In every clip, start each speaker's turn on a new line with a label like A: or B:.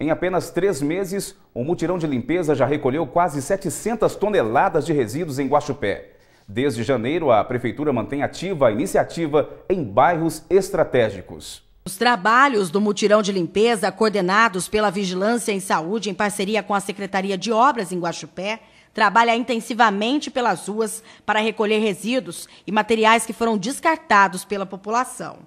A: Em apenas três meses, o mutirão de limpeza já recolheu quase 700 toneladas de resíduos em Guaxupé. Desde janeiro, a Prefeitura mantém ativa a iniciativa em bairros estratégicos.
B: Os trabalhos do mutirão de limpeza, coordenados pela Vigilância em Saúde em parceria com a Secretaria de Obras em Guaxupé, trabalha intensivamente pelas ruas para recolher resíduos e materiais que foram descartados pela população.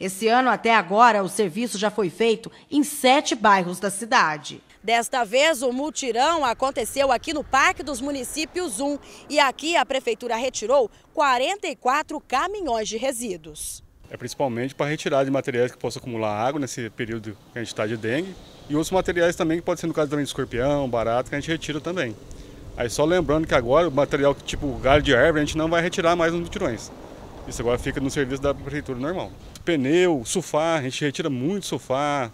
B: Esse ano, até agora, o serviço já foi feito em sete bairros da cidade. Desta vez, o multirão aconteceu aqui no Parque dos Municípios 1 e aqui a prefeitura retirou 44 caminhões de resíduos.
A: É principalmente para retirar de materiais que possam acumular água nesse período que a gente está de dengue e outros materiais também que podem ser no caso também de escorpião, barato, que a gente retira também. Aí só lembrando que agora o material tipo galho de árvore a gente não vai retirar mais nos mutirões. Isso agora fica no serviço da prefeitura normal. Pneu, sofá, a gente retira muito sofá.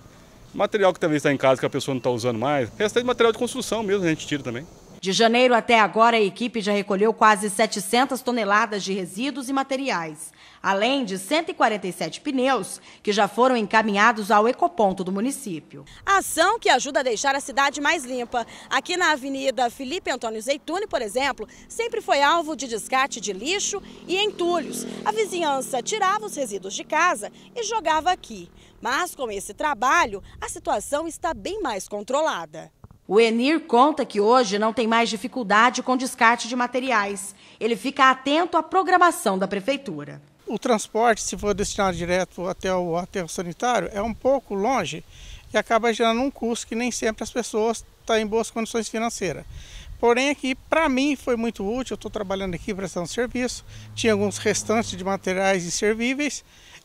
A: Material que talvez está em casa que a pessoa não está usando mais. Restante material de construção mesmo a gente tira também.
B: De janeiro até agora, a equipe já recolheu quase 700 toneladas de resíduos e materiais, além de 147 pneus que já foram encaminhados ao ecoponto do município. A ação que ajuda a deixar a cidade mais limpa. Aqui na Avenida Felipe Antônio Zeitune, por exemplo, sempre foi alvo de descarte de lixo e entulhos. A vizinhança tirava os resíduos de casa e jogava aqui. Mas com esse trabalho, a situação está bem mais controlada. O Enir conta que hoje não tem mais dificuldade com descarte de materiais. Ele fica atento à programação da prefeitura. O transporte, se
C: for destinado direto até o aterro sanitário, é um pouco longe e acaba gerando um custo que nem sempre as pessoas estão em boas condições financeiras. Porém, aqui para mim foi muito útil. Eu estou trabalhando aqui prestando serviço. Tinha alguns restantes de materiais inservíveis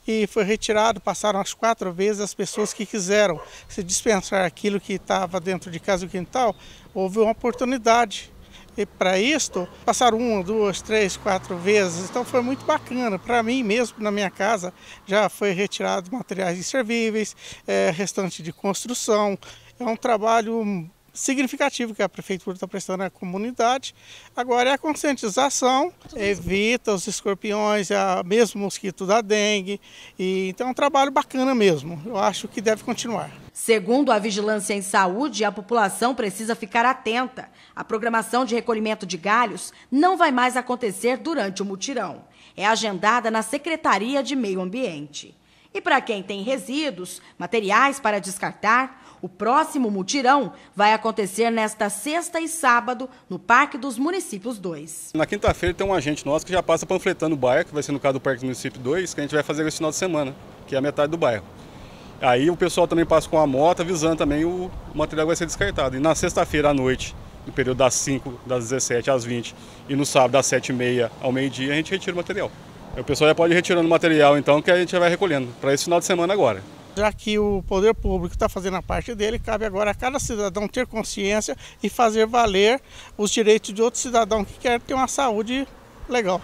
C: e foi retirado. Passaram as quatro vezes as pessoas que quiseram se dispensar aquilo que estava dentro de casa e quintal. Houve uma oportunidade e para isto, passaram uma, duas, três, quatro vezes. Então foi muito bacana. Para mim mesmo, na minha casa, já foi retirado materiais inservíveis, é, restante de construção. É um trabalho significativo que a prefeitura está prestando à comunidade. Agora é a conscientização, evita os escorpiões, a, mesmo mosquito da dengue.
B: E, então é um trabalho bacana mesmo. Eu acho que deve continuar. Segundo a Vigilância em Saúde, a população precisa ficar atenta. A programação de recolhimento de galhos não vai mais acontecer durante o mutirão. É agendada na Secretaria de Meio Ambiente. E para quem tem resíduos, materiais para descartar, o próximo mutirão vai acontecer nesta sexta e sábado no Parque dos Municípios 2.
A: Na quinta-feira tem um agente nosso que já passa panfletando o bairro, que vai ser no caso do Parque do Município 2, que a gente vai fazer esse final de semana, que é a metade do bairro. Aí o pessoal também passa com a moto avisando também o material vai ser descartado. E na sexta-feira à noite, no período das 5, das 17 às 20 e no sábado das 7h30 ao meio-dia, a gente retira o material. O pessoal já pode ir retirando material então que a gente já vai recolhendo para esse final de semana agora.
C: Já que o poder público está fazendo a parte dele, cabe agora a cada cidadão ter consciência e fazer valer os direitos de outro cidadão que quer ter uma saúde legal.